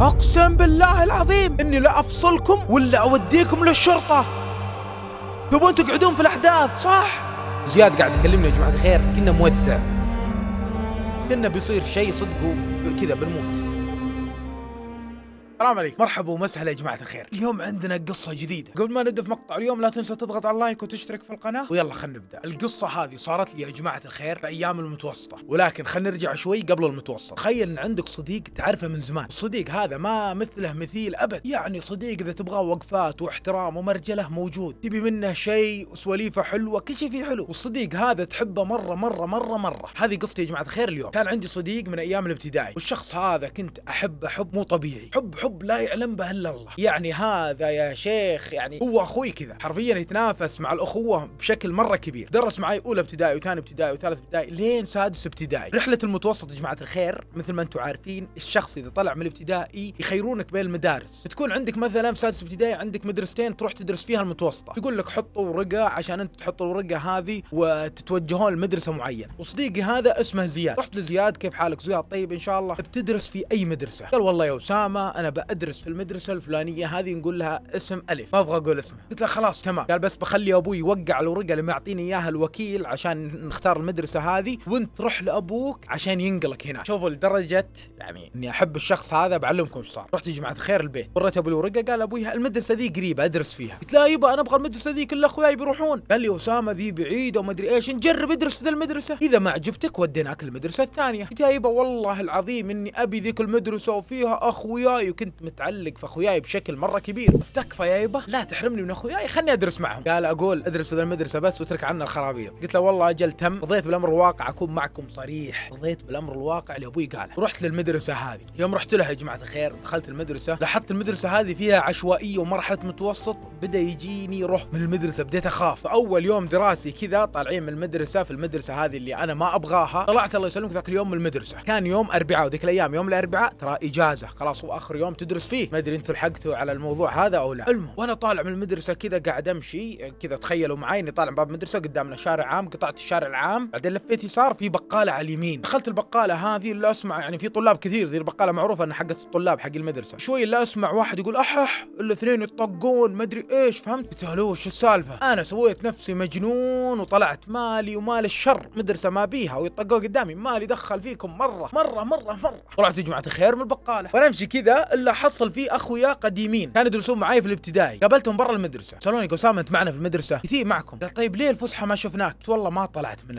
اقسم بالله العظيم اني لا افصلكم ولا اوديكم للشرطه تبون تقعدون في الاحداث صح زياد قاعد يكلمني يا جماعه الخير كنا مودع كنا بيصير شيء صدقه كذا بنموت السلام عليكم مرحبا ومسهلا يا جماعه الخير اليوم عندنا قصه جديده قبل ما نبدا في مقطع اليوم لا تنسى تضغط على اللايك وتشترك في القناه ويلا خلينا نبدا القصه هذه صارت لي يا جماعه الخير في ايام المتوسطه ولكن خلينا نرجع شوي قبل المتوسط تخيل ان عندك صديق تعرفه من زمان الصديق هذا ما مثله مثيل ابد يعني صديق اذا تبغاه وقفات واحترام ومرجله موجود تبي منه شيء وسواليفه حلوه كل شيء فيه حلو والصديق هذا تحبه مره مره مره مره هذه قصتي يا جماعه الخير اليوم كان عندي صديق من ايام الابتدائي والشخص هذا كنت احبه حب مو طبيعي حب حب الحب لا يعلم به الا الله يعني هذا يا شيخ يعني هو اخوي كذا حرفيا يتنافس مع الاخوه بشكل مره كبير درس معي اولى ابتدائي وثاني ابتدائي وثالث ابتدائي لين سادس ابتدائي رحله المتوسط يا جماعه الخير مثل ما انتم عارفين الشخص اذا طلع من الابتدائي يخيرونك بين المدارس تكون عندك مثلا في سادس ابتدائي عندك مدرستين تروح تدرس فيها المتوسطه يقول لك حط ورقه عشان انت تحط الورقه هذه وتتوجهون لمدرسه معينه وصديقي هذا اسمه زياد رحت لزياد كيف حالك زياد طيب ان شاء الله بتدرس في اي مدرسه قال والله يا اسامه انا ابى ادرس في المدرسه الفلانيه هذه نقول لها اسم الف ما ابغى اقول اسمه قلت له خلاص تمام قال بس بخلي ابوي يوقع الورقه اللي معطيني اياها الوكيل عشان نختار المدرسه هذه وانت روح لابوك عشان ينقلك هنا شوفوا لدرجه يعني اني احب الشخص هذا بعلمكم ايش صار رحت يا جماعه الخير البيت وريت ابو الورقه قال ابوي المدرسه ذي قريبه ادرس فيها قلت له يبا انا ابغى المدرسه ذي كل اخوياي بيروحون قال لي اسامه ذي بعيده وما ادري ايش نجرب ادرس في ذا المدرسه اذا ما عجبتك وديناك المدرسه الثانيه قلت له يبا والله العظيم اني ابي ذيك المدرسه وفيها اخوياي وكنت كنت متعلق في اخوياي بشكل مره كبير تكفى يا يبا لا تحرمني من اخوياي خلني ادرس معهم قال اقول ادرس في المدرسه بس واترك عنا الخرابيط قلت له والله اجل تم رضيت بالامر الواقع اكون معكم صريح رضيت بالامر الواقع اللي ابوي قاله رحت للمدرسه هذه يوم رحت لها يا جماعه الخير دخلت المدرسه لاحظت المدرسه هذه فيها عشوائيه ومرحله متوسط بدا يجيني روح من المدرسه بديت اخاف فاول يوم دراسي كذا طالعين من المدرسه في المدرسه هذه اللي انا ما ابغاها طلعت الله يسلمك ذاك اليوم من المدرسه كان يوم اربعاء وذيك الايام يوم الاربعاء ترى اجازه خلاص هو اخر يوم تدرس فيه ما ادري انتم لحقتوا على الموضوع هذا او لا المهم وانا طالع من المدرسه كذا قاعد امشي كذا تخيلوا معي اني طالع من باب المدرسه قدامنا شارع عام قطعت الشارع العام بعدين لفيت يسار في بقاله على اليمين دخلت البقاله هذه لا اسمع يعني في طلاب كثير ذي البقاله معروفه انها حقت الطلاب حق المدرسه شوي لا اسمع واحد يقول احح الاثنين يطقون ما ادري ايش فهمت قلت له وش السالفه انا سويت نفسي مجنون وطلعت مالي ومال الشر مدرسه ما بيها ويطقوا قدامي مالي دخل فيكم مره مره مره مره طلعت يا جماعه الخير من البقاله وانا امشي كذا الا حصل فيه اخويا قديمين كانوا يدرسون معي في الابتدائي قابلتهم برا المدرسه سالوني قسام انت معنا في المدرسه كثير معكم قال طيب ليه الفسحه ما شفناك قلت والله ما طلعت من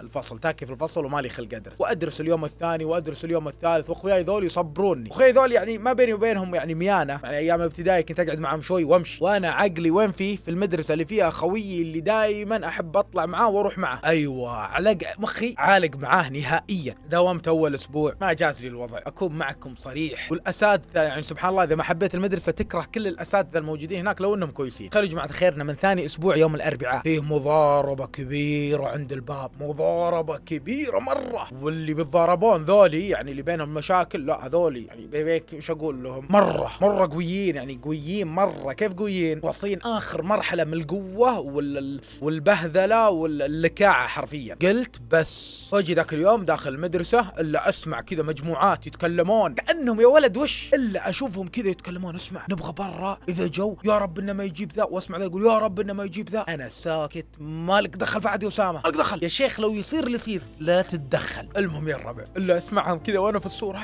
الفصل تاكي في الفصل ومالي خلق ادرس وادرس اليوم الثاني وادرس اليوم الثالث واخوياي ذول يصبروني اخوياي ذول يعني ما بيني وبينهم يعني ميانه يعني ايام الابتدائي كنت اقعد معهم شوي وامشي وانا عقلي وين فيه في المدرسه اللي فيها خويي اللي دائما احب اطلع معاه واروح معاه ايوه علق مخي عالق معاه نهائيا داومت اول اسبوع ما جاز لي الوضع اكون معكم صريح والاساتذه يعني سبحان الله اذا ما حبيت المدرسه تكره كل الاساتذه الموجودين هناك لو انهم كويسين خلوا يا جماعه خيرنا من ثاني اسبوع يوم الاربعاء فيه مضاربه كبيره عند الباب مضاربه كبيره مره واللي بيتضاربون ذولي يعني اللي بينهم مشاكل لا هذولي يعني بيك ايش اقول لهم مره مره قويين يعني قويين مره كيف قويين واصلين اخر مرحله من القوه وال... والبهذله واللكاعه حرفيا قلت بس واجي ذاك اليوم داخل المدرسه الا اسمع كذا مجموعات يتكلمون كانهم يا ولد وش الا اشوفهم كذا يتكلمون اسمع نبغى برا اذا جو يا رب انه ما يجيب ذا واسمع ذا يقول يا رب انه ما يجيب ذا انا ساكت مالك دخل فعد يا اسامه مالك دخل يا شيخ لو يصير اللي يصير لا تتدخل المهم يا الربع الا اسمعهم كذا وانا في الصوره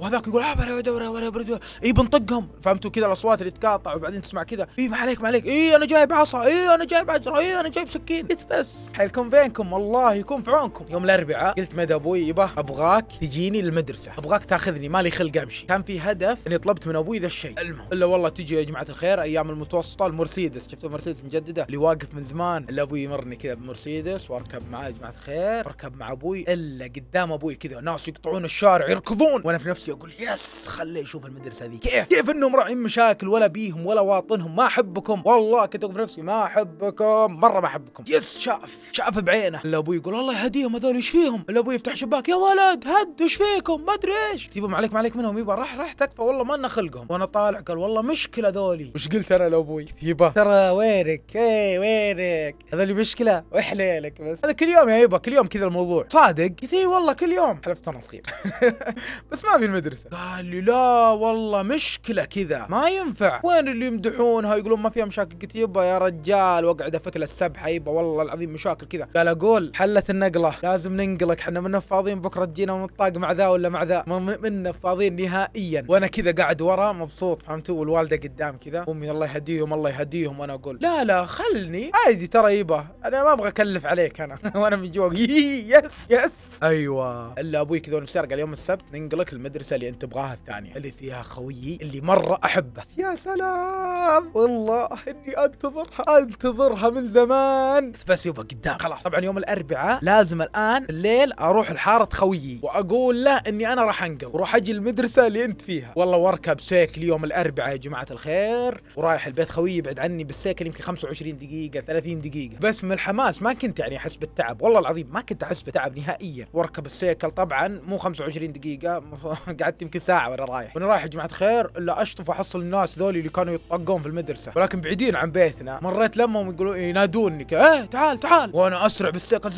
وهذاك يقول ولا ولا برد اي بنطقهم فهمتوا كذا الاصوات اللي تقاطع وبعدين تسمع كذا اي ما عليك ما عليك اي انا جايب عصا اي انا جايب عجره اي انا جايب سكين بس حيلكم بينكم والله يكون في عونكم يوم الاربعاء قلت مدى ابوي يبا ابغاك تجيني المدرسه ابغاك تاخذني مالي خلق امشي كان في في هدف اني طلبت من ابوي ذا الشيء المهم الا والله تجي يا جماعه الخير ايام المتوسطه المرسيدس شفتوا مرسيدس مجدده اللي واقف من زمان الا ابوي يمرني كذا بمرسيدس واركب معاه يا جماعه الخير اركب مع ابوي الا قدام ابوي كذا ناس يقطعون الشارع يركضون وانا في نفسي اقول يس خليه يشوف المدرسه ذي كيف كيف انهم راعين مشاكل ولا بيهم ولا واطنهم ما احبكم والله كنت اقول في نفسي ما احبكم مره ما احبكم يس شاف شاف بعينه الا ابوي يقول الله يهديهم هذول ايش فيهم الا ابوي يفتح شباك يا ولد هد ايش فيكم ما ادري ايش تجيبهم عليك ما عليك منهم يبا راح راح تكفى والله ما لنا خلقهم وانا طالع قال والله مشكله ذولي وش قلت انا لابوي يبا ترى وينك اي وينك اللي مشكله وحليلك بس هذا كل يوم يا يبا كل يوم كذا الموضوع صادق قلت اي والله كل يوم حلفت انا صغير بس ما في المدرسه قال لي لا والله مشكله كذا ما ينفع وين اللي يمدحونها يقولون ما فيها مشاكل قلت يبا يا رجال واقعد افكر السبحه يبا والله العظيم مشاكل كذا قال اقول حلت النقله لازم ننقلك احنا منا فاضيين بكره تجينا من الطاق مع ذا ولا مع ذا منا فاضيين نهائيا حرفيا وانا كذا قاعد ورا مبسوط فهمتوا والوالده قدام كذا امي الله يهديهم الله يهديهم وانا اقول لا لا خلني عادي ترى يبا انا ما ابغى اكلف عليك انا وانا من جوا يس يس ايوه الا ابوي كذا قال اليوم السبت ننقلك المدرسه اللي انت تبغاها الثانيه اللي فيها خويي اللي مره احبه يا سلام والله اني انتظرها انتظرها من زمان بس يبا قدام خلاص طبعا يوم الاربعاء لازم الان الليل اروح لحاره خويي واقول له اني انا راح انقل وراح اجي المدرسه اللي انت فيها والله واركب سيكل يوم الاربعاء يا جماعه الخير ورايح البيت خويي يبعد عني بالسيكل يمكن 25 دقيقه 30 دقيقه بس من الحماس ما كنت يعني احس بالتعب والله العظيم ما كنت احس بتعب نهائيا واركب السيكل طبعا مو 25 دقيقه قعدت يمكن ساعه وانا رايح وانا رايح يا جماعه الخير الا اشطف احصل الناس ذولي اللي كانوا يطقون في المدرسه ولكن بعيدين عن بيتنا مريت لمهم يقولون إيه، ينادوني ايه تعال تعال وانا اسرع بالسيكل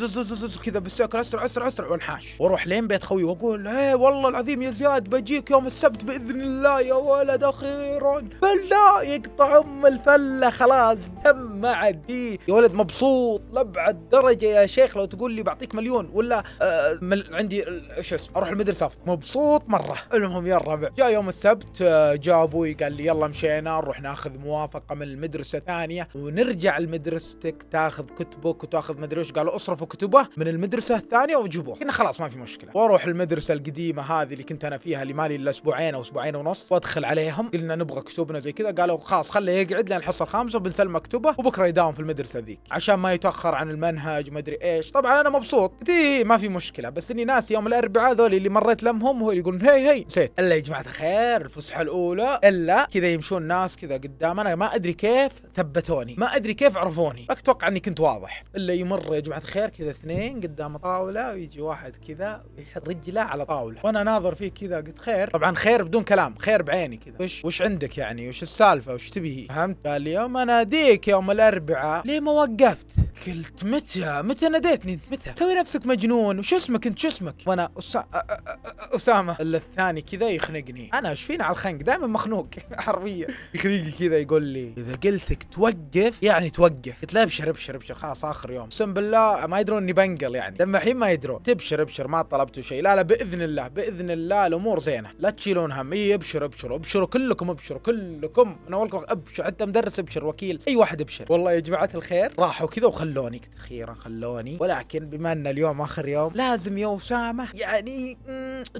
كذا بالسيكل اسرع اسرع اسرع وانحاش واروح لين بيت خوي واقول ايه والله العظيم يا زياد بجيك يوم السبت العبد باذن الله يا ولد اخيرا بل لا يقطع ام الفله خلاص تم عاد يا ولد مبسوط لابعد درجه يا شيخ لو تقول لي بعطيك مليون ولا آه مل عندي ايش اسمه اروح المدرسه مبسوط مره المهم يا الربع جاء يوم السبت آه، جاء ابوي قال لي يلا مشينا نروح ناخذ موافقه من المدرسه الثانيه ونرجع لمدرستك تاخذ كتبك وتاخذ مدري ايش قالوا اصرفوا كتبه من المدرسه الثانيه وجيبوه كنا خلاص ما في مشكله واروح المدرسه القديمه هذه اللي كنت انا فيها اللي مالي الا اسبوعين اسبوعين او اسبوعين ونص وادخل عليهم قلنا نبغى كتبنا زي كذا قالوا خلاص خله يقعد لين الحصه الخامسه وبنسلمه كتبه وبكره يداوم في المدرسه ذيك عشان ما يتاخر عن المنهج ما ادري ايش طبعا انا مبسوط تي إيه، ما في مشكله بس اني ناسي يوم الاربعاء ذول اللي مريت لمهم هو يقولون هي هي نسيت الا يا جماعه الخير الفسحه الاولى الا كذا يمشون ناس كذا قدامنا ما ادري كيف ثبتوني ما ادري كيف عرفوني ما اتوقع اني كنت واضح الا يمر يا جماعه الخير كذا اثنين قدام طاوله ويجي واحد كذا رجله على طاوله وانا ناظر فيه كذا قلت خير طبعا خير بدون كلام خير بعيني كذا وش وش عندك يعني وش السالفه وش تبي فهمت قال لي يوم اناديك يوم الاربعاء ليه ما وقفت قلت متى متى ناديتني انت متى سوي نفسك مجنون وش اسمك انت شو اسمك وانا أسا... اسامه الا الثاني كذا يخنقني انا ايش فينا على الخنق دائما مخنوق حرفيا يخنقني كذا يقول لي اذا قلتك توقف يعني توقف قلت له ابشر ابشر ابشر خلاص اخر يوم اقسم بالله ما يدرون اني بنقل يعني لما الحين ما يدرون تبشر ابشر ما طلبتوا شيء لا لا باذن الله باذن الله الامور زينه لا تشيل لون هم اي ابشر ابشر ابشروا كلكم ابشروا كلكم انا والله ابشر حتى مدرس ابشر وكيل اي واحد ابشر والله يا جماعه الخير راحوا كذا وخلوني اخيرا خلوني ولكن بما ان اليوم اخر يوم لازم يا اسامه يعني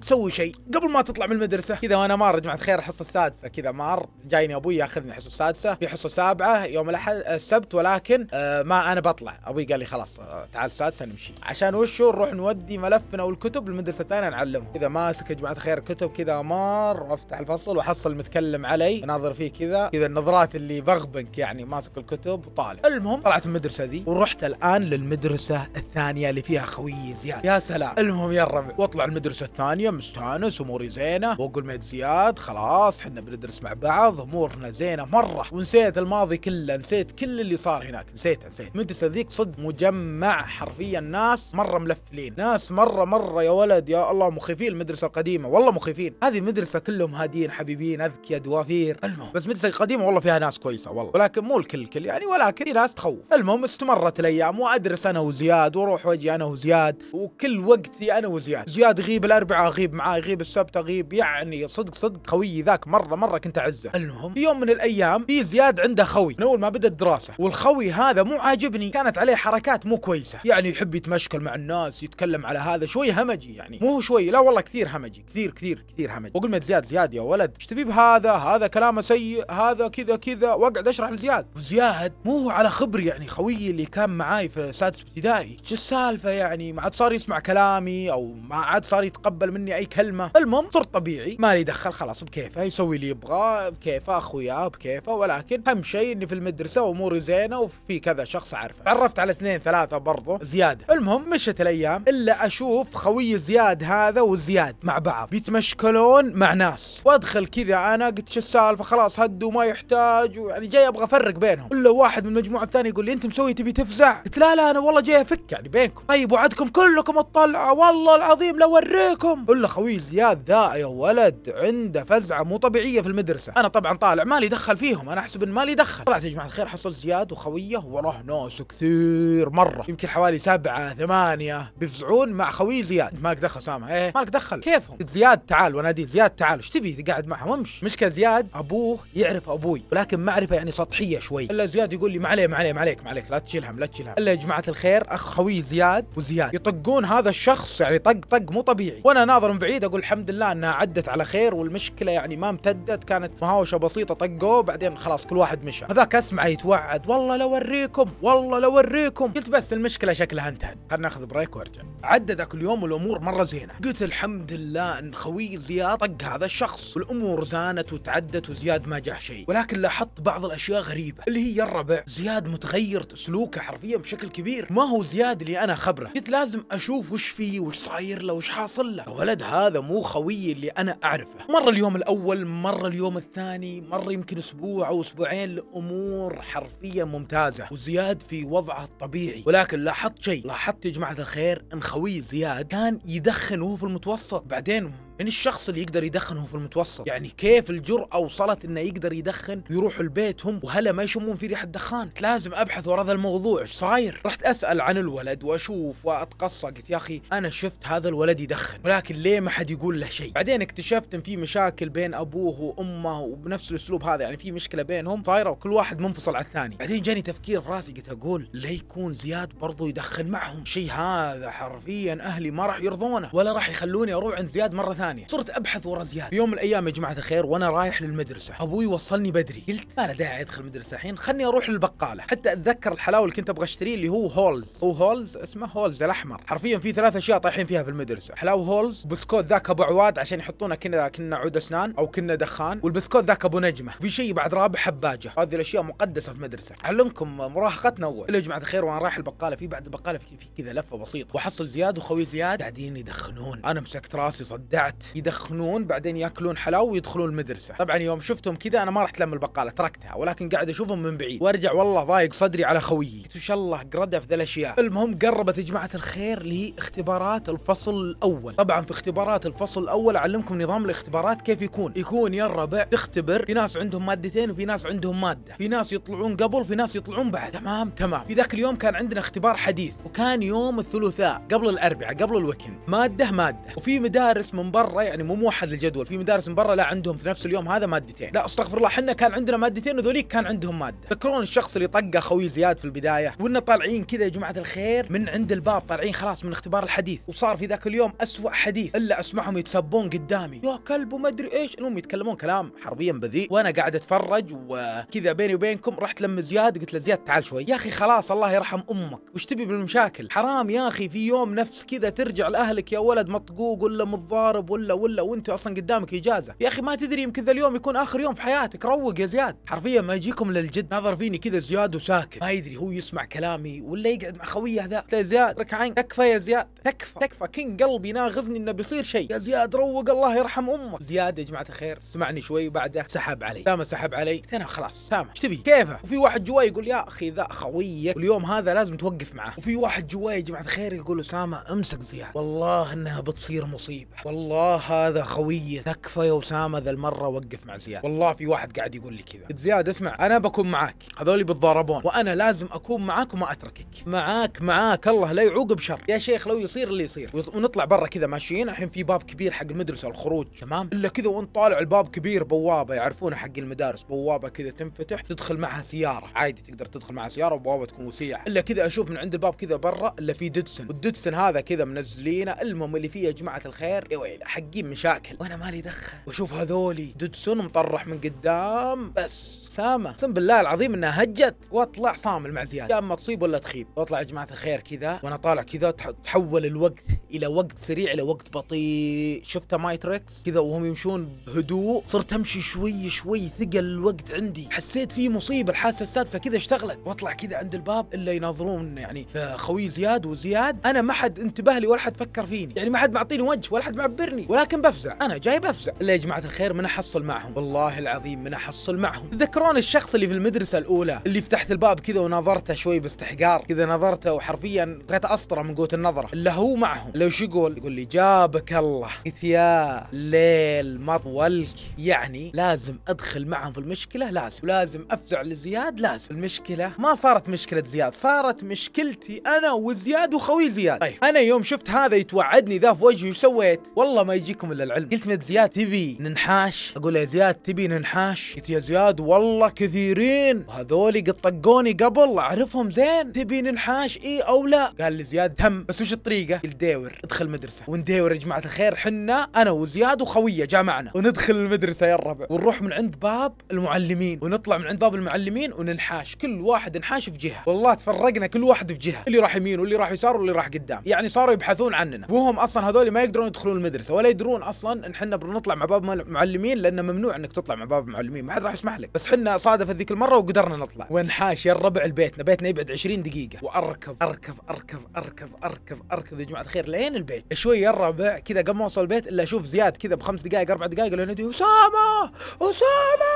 تسوي شيء قبل ما تطلع من المدرسه كذا وانا مار جماعه الخير الحصه السادسه كذا مار جايني ابوي ياخذني الحصه السادسه في حصه سابعه يوم الاحد السبت ولكن آه، ما انا بطلع ابوي قال لي خلاص آه، تعال السادسه نمشي عشان وشو نروح نودي ملفنا والكتب للمدرسه الثانيه نعلمهم كذا ماسك يا جماعه الخير كتب كذا مار النار وافتح الفصل واحصل متكلم علي اناظر فيه كذا كذا النظرات اللي بغبنك يعني ماسك الكتب وطالع المهم طلعت المدرسه ذي ورحت الان للمدرسه الثانيه اللي فيها خويي زياد يا سلام المهم يا الربع واطلع المدرسه الثانيه مستانس اموري زينه واقول ميت زياد خلاص احنا بندرس مع بعض امورنا زينه مره ونسيت الماضي كله نسيت كل اللي صار هناك نسيته نسيت المدرسه ذيك صدق مجمع حرفيا ناس مره ملفلين ناس مره مره يا ولد يا الله مخيفين المدرسه القديمه والله مخيفين هذه المدرسه كلهم هاديين حبيبين اذكياء دوافير المهم بس مدرسه قديمه والله فيها ناس كويسه والله ولكن مو الكل الكل يعني ولكن في ناس تخوف المهم استمرت الايام وادرس انا وزياد واروح واجي انا وزياد وكل وقتي انا وزياد زياد غيب الاربعاء غيب معاه غيب السبت غيب يعني صدق صدق خويي ذاك مره مره كنت اعزه المهم في يوم من الايام في زياد عنده خوي من اول ما بدا الدراسه والخوي هذا مو عاجبني كانت عليه حركات مو كويسه يعني يحب يتمشكل مع الناس يتكلم على هذا شوي همجي يعني مو شوي لا والله كثير همجي كثير كثير كثير همجي اقول ما زياد زياد يا ولد ايش تبي بهذا هذا كلامه سيء هذا كذا كذا واقعد اشرح لزياد وزياد مو على خبر يعني خويي اللي كان معاي في سادس ابتدائي شو السالفه يعني ما عاد صار يسمع كلامي او ما عاد صار يتقبل مني اي كلمه المهم صرت طبيعي مالي دخل خلاص بكيفه يسوي اللي يبغاه بكيفه اخوياه بكيفه ولكن اهم شيء اني في المدرسه واموري زينه وفي كذا شخص اعرفه تعرفت على اثنين ثلاثه برضه زياده المهم مشت الايام الا اشوف خوي زياد هذا وزياد مع بعض بيتمشكلون مع ناس وادخل كذا انا قلت شو السالفه خلاص هدوا ما يحتاج ويعني جاي ابغى افرق بينهم الا واحد من المجموعه الثانيه يقول لي انت مسوي تبي تفزع قلت لا لا انا والله جاي افك يعني بينكم طيب وعدكم كلكم الطلعه والله العظيم لو اوريكم الا خوي زياد ذا يا ولد عنده فزعه مو طبيعيه في المدرسه انا طبعا طالع مالي دخل فيهم انا احسب ان مالي دخل طلعت يا جماعه الخير حصل زياد وخويه وراه ناس كثير مره يمكن حوالي سبعه ثمانيه بيفزعون مع خوي زياد مالك دخل سامه ايه مالك دخل كيفهم زياد تعال ونادي زياد زياد تعال ايش تبي تقعد معهم وامشي مشكله زياد ابوه يعرف ابوي ولكن معرفه يعني سطحيه شوي الا زياد يقول لي ما عليه ما عليه ما عليك ما عليك لا تشيل هم لا تشيل هم الا يا جماعه الخير اخ خوي زياد وزياد يطقون هذا الشخص يعني طق طق مو طبيعي وانا ناظر من بعيد اقول الحمد لله انها عدت على خير والمشكله يعني ما امتدت كانت مهاوشه بسيطه طقوه بعدين خلاص كل واحد مشى هذاك اسمعه يتوعد والله لو اوريكم والله لو اوريكم قلت بس المشكله شكلها انتهت خلنا ناخذ بريك وارجع عدى ذاك اليوم والامور مره زينه قلت الحمد لله ان خوي زياد طق حق هذا الشخص والامور زانت وتعدت وزياد ما جاه شيء ولكن لاحظت بعض الاشياء غريبه اللي هي الربع زياد متغير سلوكه حرفيا بشكل كبير ما هو زياد اللي انا خبره قلت لازم اشوف وش فيه وش صاير له وش حاصل له الولد هذا مو خويي اللي انا اعرفه مره اليوم الاول مره اليوم الثاني مره يمكن اسبوع او اسبوعين الامور حرفيا ممتازه وزياد في وضعه الطبيعي ولكن لاحظت شيء لاحظت يا جماعه الخير ان خوي زياد كان يدخن وهو في المتوسط بعدين من الشخص اللي يقدر يدخنهم في المتوسط يعني كيف الجرأة وصلت انه يقدر يدخن ويروحوا لبيتهم وهلا ما يشمون في ريحة دخان لازم ابحث ورا هذا الموضوع ايش صاير رحت اسال عن الولد واشوف واتقصى قلت يا اخي انا شفت هذا الولد يدخن ولكن ليه ما حد يقول له شيء بعدين اكتشفت ان في مشاكل بين ابوه وامه وبنفس الاسلوب هذا يعني في مشكله بينهم صايره وكل واحد منفصل عن الثاني بعدين جاني تفكير في راسي قلت اقول لا يكون زياد برضو يدخن معهم شيء هذا حرفيا اهلي ما راح يرضونه ولا راح يخلوني اروح عند زياد مره ثانيه ثانيه صرت ابحث ورا زياد في يوم من الايام يا جماعه الخير وانا رايح للمدرسه ابوي وصلني بدري قلت ما له داعي ادخل المدرسه الحين خلني اروح للبقاله حتى اتذكر الحلاوه اللي كنت ابغى اشتريه اللي هو هولز هو هولز اسمه هولز الاحمر حرفيا في ثلاث اشياء طايحين فيها في المدرسه حلاوه هولز بسكوت ذاك ابو عواد عشان يحطونه كنا كنا عود اسنان او كنا دخان والبسكوت ذاك ابو نجمه في شيء بعد رابع حباجه هذه الاشياء مقدسه في المدرسه اعلمكم مراهقتنا اول يا جماعه الخير وانا رايح البقاله في بعد البقاله في كذا لفه بسيطه واحصل زياد وخوي زياد قاعدين يدخنون انا مسكت راسي صدعت البقالات يدخنون بعدين ياكلون حلاوه ويدخلون المدرسه طبعا يوم شفتهم كذا انا ما رحت لم البقاله تركتها ولكن قاعد اشوفهم من بعيد وارجع والله ضايق صدري على خويي قلت ان شاء الله قرده في ذا الاشياء المهم قربت يا جماعه الخير لاختبارات الفصل الاول طبعا في اختبارات الفصل الاول اعلمكم نظام الاختبارات كيف يكون يكون يا الربع تختبر في ناس عندهم مادتين وفي ناس عندهم ماده في ناس يطلعون قبل في ناس يطلعون بعد تمام تمام في ذاك اليوم كان عندنا اختبار حديث وكان يوم الثلاثاء قبل الاربعاء قبل الويكند ماده ماده وفي مدارس من برا برا يعني مو موحد للجدول في مدارس من برا لا عندهم في نفس اليوم هذا مادتين لا استغفر الله احنا كان عندنا مادتين وذوليك كان عندهم ماده تذكرون الشخص اللي طقه خوي زياد في البدايه وإنه طالعين كذا يا جماعه الخير من عند الباب طالعين خلاص من اختبار الحديث وصار في ذاك اليوم اسوء حديث الا اسمعهم يتسبون قدامي يا كلب وما ادري ايش المهم يتكلمون كلام حرفيا بذيء وانا قاعد اتفرج وكذا بيني وبينكم رحت لم زياد قلت له زياد تعال شوي يا اخي خلاص الله يرحم امك وش تبي بالمشاكل حرام يا اخي في يوم نفس كذا ترجع لاهلك يا ولد مطقوق ولا متضارب ولا ولا وانت اصلا قدامك اجازه يا اخي ما تدري يمكن ذا اليوم يكون اخر يوم في حياتك روق يا زياد حرفيا ما يجيكم للجد نظر فيني كذا زياد وساكت ما يدري هو يسمع كلامي ولا يقعد مع خويه ذا يا زياد ركع عين تكفى يا زياد تكفى تكفى كين قلبي ناغزني انه بيصير شيء يا زياد روق الله يرحم امك زياد يا جماعه الخير سمعني شوي بعده سحب علي تامه سحب علي انا خلاص تمام ايش تبي كيفه وفي واحد جواي يقول يا اخي ذا خويك واليوم هذا لازم توقف معه وفي واحد جواي يا جماعه الخير يقول اسامه امسك زياد والله انها بتصير مصيبه والله الله هذا خويه تكفى يا اسامه ذا المره وقف مع زياد والله في واحد قاعد يقول لي كذا قلت زياد اسمع انا بكون معاك هذول بيتضاربون وانا لازم اكون معاك وما اتركك معاك معاك الله لا يعوق بشر يا شيخ لو يصير اللي يصير ونطلع برا كذا ماشيين الحين في باب كبير حق المدرسه الخروج تمام الا كذا وانت طالع الباب كبير بوابه يعرفونها حق المدارس بوابه كذا تنفتح تدخل معها سياره عادي تقدر تدخل معها سياره وبوابه تكون وسيعه الا كذا اشوف من عند الباب كذا برا الا في ديدسن والديدسن هذا كذا منزلينه المهم اللي فيه يا جماعه الخير يا ويله حقين مشاكل وانا مالي دخل واشوف هذولي دودسون مطرح من قدام بس سامه اقسم بالله العظيم انها هجت واطلع صامل مع زياد يا اما تصيب ولا تخيب واطلع يا جماعه الخير كذا وانا طالع كذا تحول الوقت الى وقت سريع الى وقت بطيء شفت مايتريكس كذا وهم يمشون بهدوء صرت امشي شوي شوي ثقل الوقت عندي حسيت في مصيبه الحاسه السادسه كذا اشتغلت واطلع كذا عند الباب الا يناظرون يعني خوي زياد وزياد انا ما حد انتبه لي ولا حد فكر فيني يعني ما حد معطيني وجه ولا حد معبرني لي إيه. ولكن بفزع انا جاي بفزع الا يا جماعه الخير من احصل معهم والله العظيم من احصل معهم تذكرون الشخص اللي في المدرسه الاولى اللي فتحت الباب كذا ونظرته شوي باستحقار كذا نظرته وحرفيا بغيت اسطره من قوه النظره الا هو معهم الا وش يقول يقول لي جابك الله قلت يا ليل مطولك يعني لازم ادخل معهم في المشكله لازم ولازم افزع لزياد لازم المشكله ما صارت مشكله زياد صارت مشكلتي انا وزياد وخوي زياد طيب انا يوم شفت هذا يتوعدني ذا في وجهي وش سويت والله ما يجيكم الا العلم قلت يا زياد تبي ننحاش اقول يا زياد تبي ننحاش قلت يا زياد والله كثيرين وهذولي قد طقوني قبل اعرفهم زين تبي ننحاش اي او لا قال لي زياد تم بس وش الطريقه قلت داور ادخل مدرسه ونداور يا جماعه الخير حنا انا وزياد وخويه جامعنا وندخل المدرسه يا الربع ونروح من عند باب المعلمين ونطلع من عند باب المعلمين وننحاش كل واحد انحاش في جهه والله تفرقنا كل واحد في جهه اللي راح يمين واللي راح يسار واللي راح قدام يعني صاروا يبحثون عننا وهم اصلا هذول ما يقدرون يدخلون المدرسه ولا يدرون اصلا ان احنا بنطلع مع باب معلمين لانه ممنوع انك تطلع مع باب معلمين ما حد راح يسمح لك بس احنا صادف ذيك المره وقدرنا نطلع وانحاش يا الربع لبيتنا بيتنا يبعد 20 دقيقه واركض اركض اركض اركض اركض اركض يا جماعه الخير لين البيت شوي يا الربع كذا قبل ما اوصل البيت الا اشوف زياد كذا بخمس دقائق اربع دقائق لين اسامه اسامه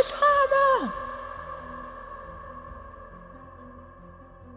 اسامه